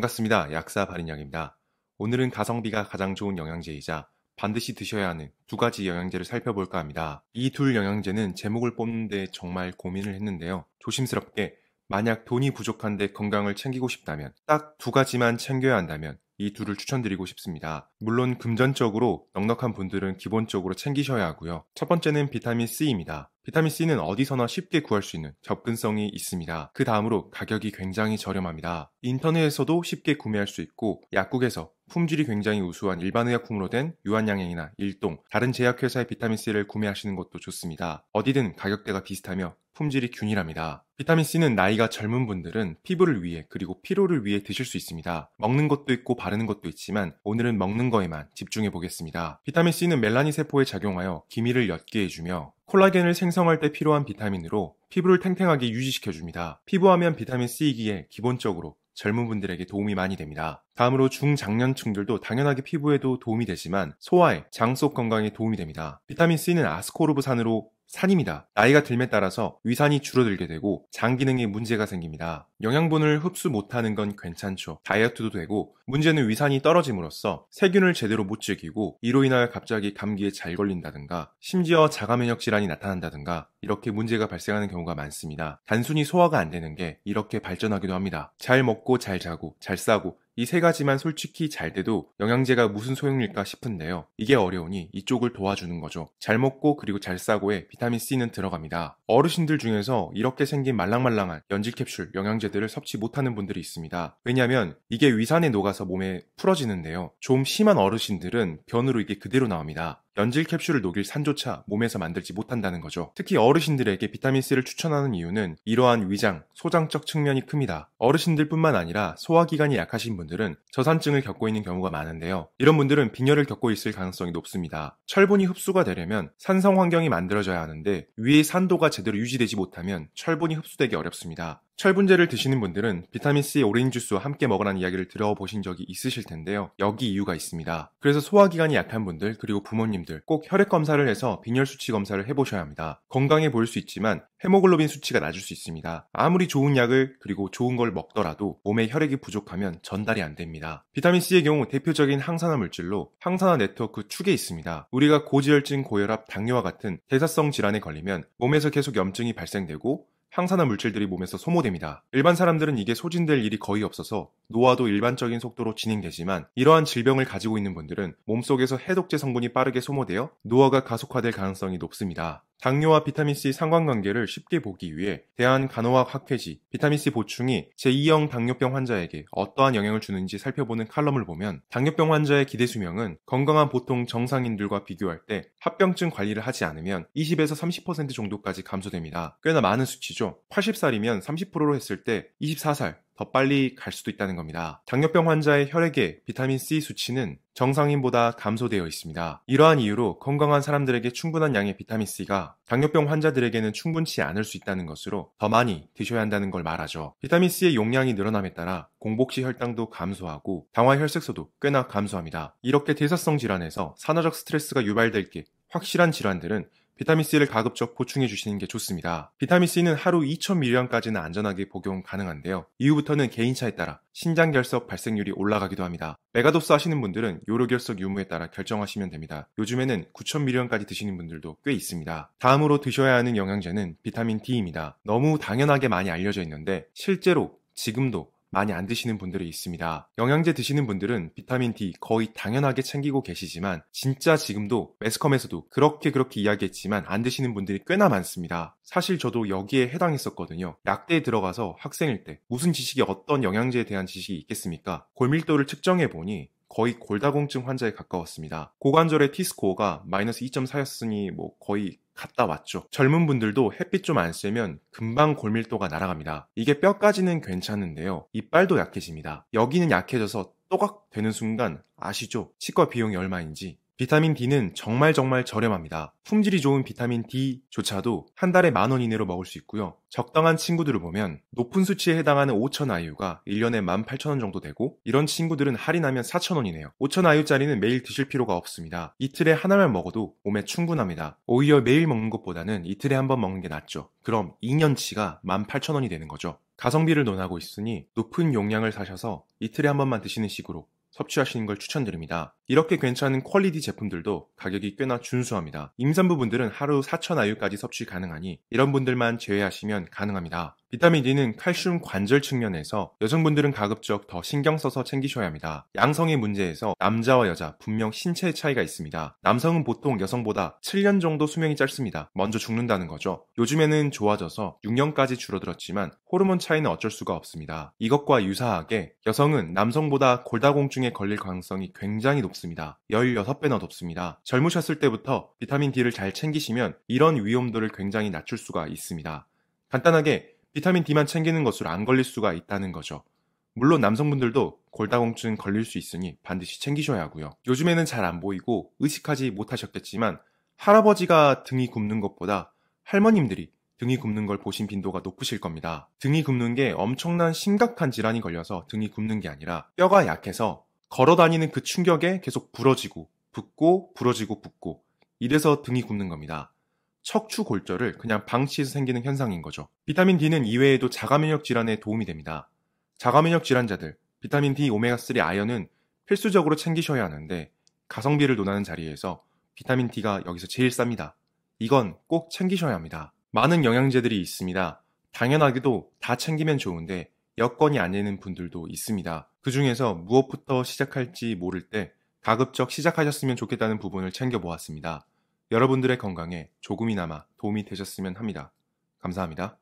반갑습니다. 약사 발인영입니다. 오늘은 가성비가 가장 좋은 영양제이자 반드시 드셔야 하는 두 가지 영양제를 살펴볼까 합니다. 이 둘 영양제는 제목을 뽑는데 정말 고민을 했는데요. 조심스럽게 만약 돈이 부족한데 건강을 챙기고 싶다면 딱 두 가지만 챙겨야 한다면 이 둘을 추천드리고 싶습니다. 물론 금전적으로 넉넉한 분들은 기본적으로 챙기셔야 하고요. 첫 번째는 비타민C입니다. 비타민C는 어디서나 쉽게 구할 수 있는 접근성이 있습니다. 그 다음으로 가격이 굉장히 저렴합니다. 인터넷에서도 쉽게 구매할 수 있고 약국에서 품질이 굉장히 우수한 일반의약품으로 된 유한양행이나 일동, 다른 제약회사의 비타민C를 구매하시는 것도 좋습니다. 어디든 가격대가 비슷하며 품질이 균일합니다. 비타민C는 나이가 젊은 분들은 피부를 위해 그리고 피로를 위해 드실 수 있습니다. 먹는 것도 있고 바르는 것도 있지만 오늘은 먹는 거에만 집중해 보겠습니다. 비타민C는 멜라니 세포에 작용하여 기미를 옅게 해주며 콜라겐을 생성할 때 필요한 비타민으로 피부를 탱탱하게 유지시켜줍니다. 피부하면 비타민C이기에 기본적으로 젊은 분들에게 도움이 많이 됩니다. 다음으로 중장년층들도 당연하게 피부에도 도움이 되지만 소화에, 장속 건강에 도움이 됩니다. 비타민C는 아스코르브산으로 산입니다. 나이가 들에 따라서 위산이 줄어들게 되고 장 기능에 문제가 생깁니다. 영양분을 흡수 못하는 건 괜찮죠. 다이어트도 되고 문제는 위산이 떨어짐으로써 세균을 제대로 못 즐기고 이로 인하여 갑자기 감기에 잘 걸린다든가 심지어 자가면역 질환이 나타난다든가 이렇게 문제가 발생하는 경우가 많습니다. 단순히 소화가 안 되는 게 이렇게 발전하기도 합니다. 잘 먹고 잘 자고 잘 싸고 이 세 가지만 솔직히 잘 돼도 영양제가 무슨 소용일까 싶은데요. 이게 어려우니 이쪽을 도와주는 거죠. 잘 먹고 그리고 잘 싸고에 비타민 C는 들어갑니다. 어르신들 중에서 이렇게 생긴 말랑말랑한 연질 캡슐 영양제들을 섭취 못하는 분들이 있습니다. 왜냐하면 이게 위산에 녹아서 몸에 풀어지는데요. 좀 심한 어르신들은 변으로 이게 그대로 나옵니다. 연질 캡슐을 녹일 산조차 몸에서 만들지 못한다는 거죠. 특히 어르신들에게 비타민C를 추천하는 이유는 이러한 위장, 소장적 측면이 큽니다. 어르신들뿐만 아니라 소화기관이 약하신 분들은 저산증을 겪고 있는 경우가 많은데요. 이런 분들은 빈혈을 겪고 있을 가능성이 높습니다. 철분이 흡수가 되려면 산성 환경이 만들어져야 하는데 위의 산도가 제대로 유지되지 못하면 철분이 흡수되기 어렵습니다. 철분제를 드시는 분들은 비타민C 오렌지 주스와 함께 먹으라는 이야기를 들어보신 적이 있으실 텐데요. 여기 이유가 있습니다. 그래서 소화기관이 약한 분들, 그리고 부모님들 꼭 혈액검사를 해서 빈혈 수치 검사를 해보셔야 합니다. 건강해 보일 수 있지만 헤모글로빈 수치가 낮을 수 있습니다. 아무리 좋은 약을 그리고 좋은 걸 먹더라도 몸에 혈액이 부족하면 전달이 안 됩니다. 비타민C의 경우 대표적인 항산화 물질로 항산화 네트워크 축에 있습니다. 우리가 고지혈증, 고혈압, 당뇨와 같은 대사성 질환에 걸리면 몸에서 계속 염증이 발생되고 항산화 물질들이 몸에서 소모됩니다. 일반 사람들은 이게 소진될 일이 거의 없어서 노화도 일반적인 속도로 진행되지만 이러한 질병을 가지고 있는 분들은 몸속에서 해독제 성분이 빠르게 소모되어 노화가 가속화될 가능성이 높습니다. 당뇨와 비타민C 상관관계를 쉽게 보기 위해 대한간호학학회지 비타민C 보충이 제2형 당뇨병 환자에게 어떠한 영향을 주는지 살펴보는 칼럼을 보면 당뇨병 환자의 기대 수명은 건강한 보통 정상인들과 비교할 때 합병증 관리를 하지 않으면 20에서 30% 정도까지 감소됩니다. 꽤나 많은 수치죠. 80살이면 30%로 했을 때 24살, 더 빨리 갈 수도 있다는 겁니다. 당뇨병 환자의 혈액의 비타민C 수치는 정상인보다 감소되어 있습니다. 이러한 이유로 건강한 사람들에게 충분한 양의 비타민C가 당뇨병 환자들에게는 충분치 않을 수 있다는 것으로 더 많이 드셔야 한다는 걸 말하죠. 비타민C의 용량이 늘어남에 따라 공복시 혈당도 감소하고 당화혈색소도 꽤나 감소합니다. 이렇게 대사성 질환에서 산화적 스트레스가 유발될 게 확실한 질환들은 비타민C를 가급적 보충해 주시는 게 좋습니다. 비타민C는 하루 2000mg까지는 안전하게 복용 가능한데요. 이후부터는 개인차에 따라 신장결석 발생률이 올라가기도 합니다. 메가도스 하시는 분들은 요로결석 유무에 따라 결정하시면 됩니다. 요즘에는 9000mg까지 드시는 분들도 꽤 있습니다. 다음으로 드셔야 하는 영양제는 비타민 D입니다. 너무 당연하게 많이 알려져 있는데 실제로 지금도 많이 안 드시는 분들이 있습니다. 영양제 드시는 분들은 비타민 D 거의 당연하게 챙기고 계시지만 진짜 지금도 매스컴에서도 그렇게 그렇게 이야기했지만 안 드시는 분들이 꽤나 많습니다. 사실 저도 여기에 해당했었거든요. 약대에 들어가서 학생일 때 무슨 지식이 어떤 영양제에 대한 지식이 있겠습니까? 골밀도를 측정해 보니 거의 골다공증 환자에 가까웠습니다. 고관절의 T스코어가 마이너스 2.4였으니 뭐 거의 갔다 왔죠. 젊은 분들도 햇빛 좀 안 쐬면 금방 골밀도가 날아갑니다. 이게 뼈까지는 괜찮은데요. 이빨도 약해집니다. 여기는 약해져서 또각 되는 순간 아시죠? 치과 비용이 얼마인지. 비타민 D는 정말 정말 저렴합니다. 품질이 좋은 비타민 D조차도 한 달에 만 원 이내로 먹을 수 있고요. 적당한 친구들을 보면 높은 수치에 해당하는 5천아이유가 1년에 18,000원 정도 되고 이런 친구들은 할인하면 4,000원이네요. 5천아이유짜리는 매일 드실 필요가 없습니다. 이틀에 하나만 먹어도 몸에 충분합니다. 오히려 매일 먹는 것보다는 이틀에 한 번 먹는 게 낫죠. 그럼 2년치가 18,000원이 되는 거죠. 가성비를 논하고 있으니 높은 용량을 사셔서 이틀에 한 번만 드시는 식으로 섭취하시는 걸 추천드립니다. 이렇게 괜찮은 퀄리티 제품들도 가격이 꽤나 준수합니다. 임산부분들은 하루 4천아유까지 섭취 가능하니 이런 분들만 제외하시면 가능합니다. 비타민 D는 칼슘 관절 측면에서 여성분들은 가급적 더 신경 써서 챙기셔야 합니다. 양성의 문제에서 남자와 여자 분명 신체의 차이가 있습니다. 남성은 보통 여성보다 7년 정도 수명이 짧습니다. 먼저 죽는다는 거죠. 요즘에는 좋아져서 6년까지 줄어들었지만 호르몬 차이는 어쩔 수가 없습니다. 이것과 유사하게 여성은 남성보다 골다공증에 걸릴 가능성이 굉장히 높습니다. 16배나 높습니다. 젊으셨을 때부터 비타민 D를 잘 챙기시면 이런 위험도를 굉장히 낮출 수가 있습니다. 간단하게 비타민 D만 챙기는 것으로 안 걸릴 수가 있다는 거죠. 물론 남성분들도 골다공증 걸릴 수 있으니 반드시 챙기셔야 하고요. 요즘에는 잘 안 보이고 의식하지 못하셨겠지만 할아버지가 등이 굽는 것보다 할머님들이 등이 굽는 걸 보신 빈도가 높으실 겁니다. 등이 굽는 게 엄청난 심각한 질환이 걸려서 등이 굽는 게 아니라 뼈가 약해서 걸어 다니는 그 충격에 계속 부러지고 붓고 부러지고 붓고 이래서 등이 굽는 겁니다. 척추 골절을 그냥 방치해서 생기는 현상인 거죠. 비타민 D는 이외에도 자가면역 질환에 도움이 됩니다. 자가면역 질환자들, 비타민 D 오메가3 아연은 필수적으로 챙기셔야 하는데 가성비를 논하는 자리에서 비타민 D가 여기서 제일 쌉니다. 이건 꼭 챙기셔야 합니다. 많은 영양제들이 있습니다. 당연하게도 다 챙기면 좋은데 여건이 아니는 분들도 있습니다. 그 중에서 무엇부터 시작할지 모를 때 가급적 시작하셨으면 좋겠다는 부분을 챙겨보았습니다. 여러분들의 건강에 조금이나마 도움이 되셨으면 합니다. 감사합니다.